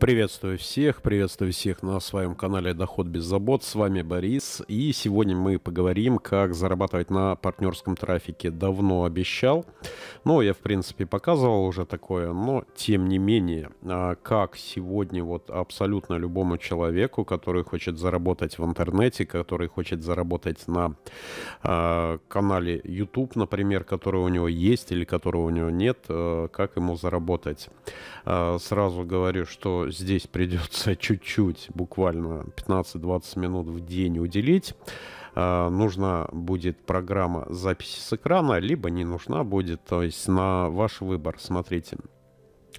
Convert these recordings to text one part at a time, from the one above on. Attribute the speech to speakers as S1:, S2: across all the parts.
S1: Приветствую всех, приветствую всех на своем канале Доход без забот. С вами Борис. И сегодня мы поговорим, как зарабатывать на партнерском трафике. Давно обещал. Ну, я, в принципе, показывал уже такое. Но, тем не менее, а, как сегодня вот абсолютно любому человеку, который хочет заработать в интернете, который хочет заработать на э, канале YouTube, например, который у него есть или которого у него нет, э, как ему заработать. Э, сразу говорю, что здесь придется чуть-чуть, буквально 15-20 минут в день уделить. А, нужна будет программа записи с экрана, либо не нужна будет, то есть на ваш выбор, смотрите.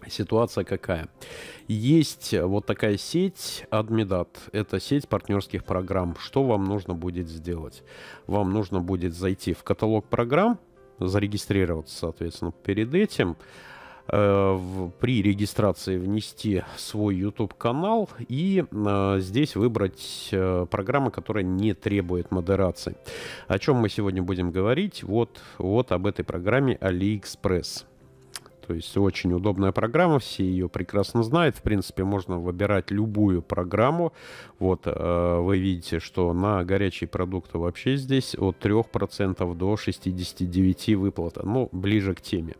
S1: Ситуация какая? Есть вот такая сеть Admidat. Это сеть партнерских программ. Что вам нужно будет сделать? Вам нужно будет зайти в каталог программ, зарегистрироваться, соответственно, перед этим. Э, при регистрации внести свой YouTube канал и э, здесь выбрать э, программу, которая не требует модерации. О чем мы сегодня будем говорить? Вот, вот об этой программе AliExpress. То есть очень удобная программа, все ее прекрасно знают. В принципе, можно выбирать любую программу. Вот вы видите, что на горячие продукты вообще здесь от 3% до 69% выплата. Ну, ближе к теме.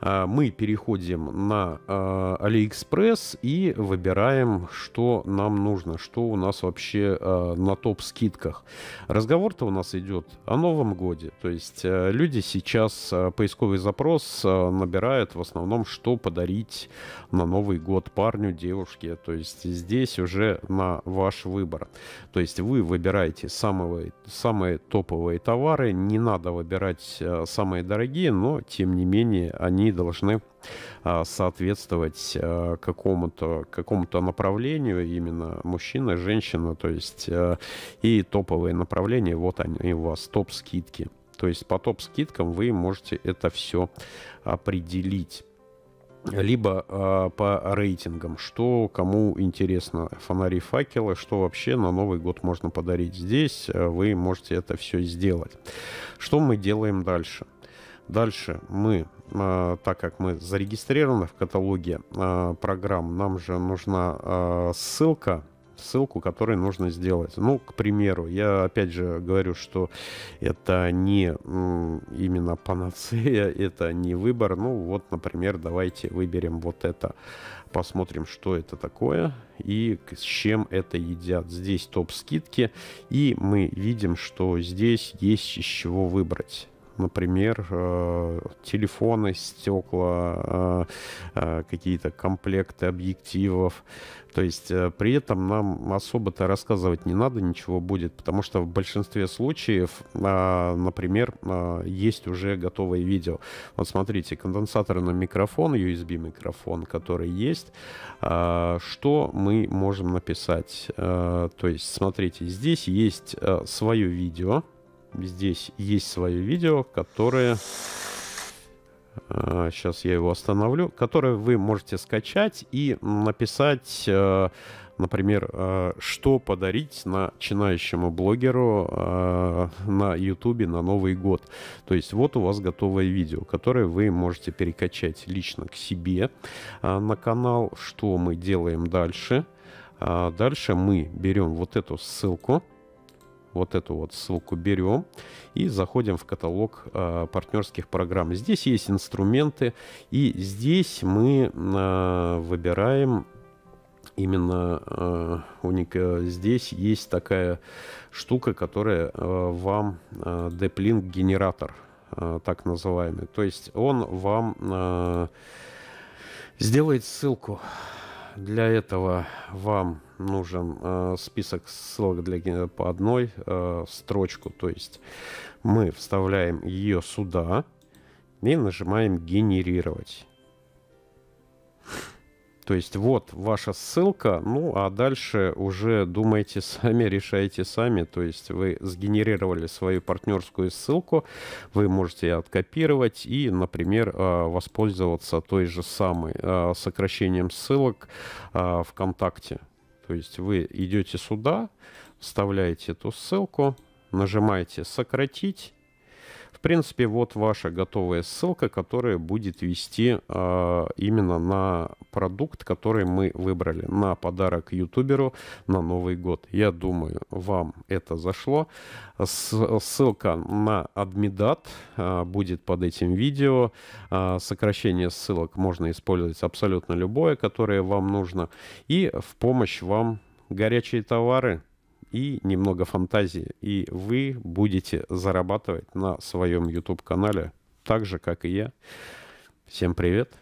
S1: А, мы переходим на AliExpress а, и выбираем, что нам нужно, что у нас вообще а, на топ-скидках. Разговор-то у нас идет о Новом Годе. То есть люди сейчас поисковый запрос набирают в основном, что подарить на Новый год парню, девушке. То есть здесь уже на ваш выбор. То есть вы выбираете самые, самые топовые товары. Не надо выбирать самые дорогие, но тем не менее они они должны а, соответствовать а, какому-то какому то направлению именно мужчина, женщина, то есть а, и топовые направления, вот они у вас, топ-скидки. То есть по топ-скидкам вы можете это все определить либо э, по рейтингам, что кому интересно, фонари, факелы, что вообще на Новый год можно подарить. Здесь вы можете это все сделать. Что мы делаем дальше? Дальше мы, а, так как мы зарегистрированы в каталоге а, программ, нам же нужна а, ссылка ссылку, которую нужно сделать. Ну, к примеру, я опять же говорю, что это не именно панацея, это не выбор. Ну, вот, например, давайте выберем вот это, посмотрим, что это такое и с чем это едят. Здесь топ скидки, и мы видим, что здесь есть из чего выбрать например, э, телефоны, стекла, э, э, какие-то комплекты объективов. То есть при этом нам особо-то рассказывать не надо, ничего будет, потому что в большинстве случаев, а, например, есть уже готовое видео. Вот смотрите, конденсаторы на микрофон, USB-микрофон, который есть, что мы можем написать? То есть, смотрите, здесь есть свое видео, здесь есть свое видео, которое... Сейчас э, я его остановлю. Которое вы можете скачать и написать, э, например, э, что подарить начинающему блогеру на YouTube на Новый год. То есть вот у вас готовое видео, которое вы можете перекачать лично к себе на канал. Что мы делаем дальше? Дальше мы берем вот эту ссылку – вот эту вот ссылку берем и заходим в каталог э, партнерских программ. Здесь есть инструменты, и здесь мы э, выбираем именно э, э, здесь есть такая штука, которая вам деплинг генератор, так называемый. То есть он вам сделает ссылку для этого вам нужен э, список ссылок для, по одной э, строчку. То есть мы вставляем ее сюда и нажимаем «Генерировать». То есть вот ваша ссылка, ну а дальше уже думайте сами, решайте сами. То есть вы сгенерировали свою партнерскую ссылку, вы можете откопировать и, например, а, воспользоваться той же самой а, сокращением ссылок а, ВКонтакте. То есть вы идете сюда, вставляете эту ссылку, нажимаете «Сократить», в принципе, вот ваша готовая ссылка, которая будет вести э, именно на продукт, который мы выбрали, на подарок ютуберу на Новый год. Я думаю, вам это зашло. С ссылка на адмидат э, будет под этим видео. Э, сокращение ссылок можно использовать абсолютно любое, которое вам нужно. И в помощь вам горячие товары – и немного фантазии, и вы будете зарабатывать на своем YouTube-канале так же, как и я. Всем привет!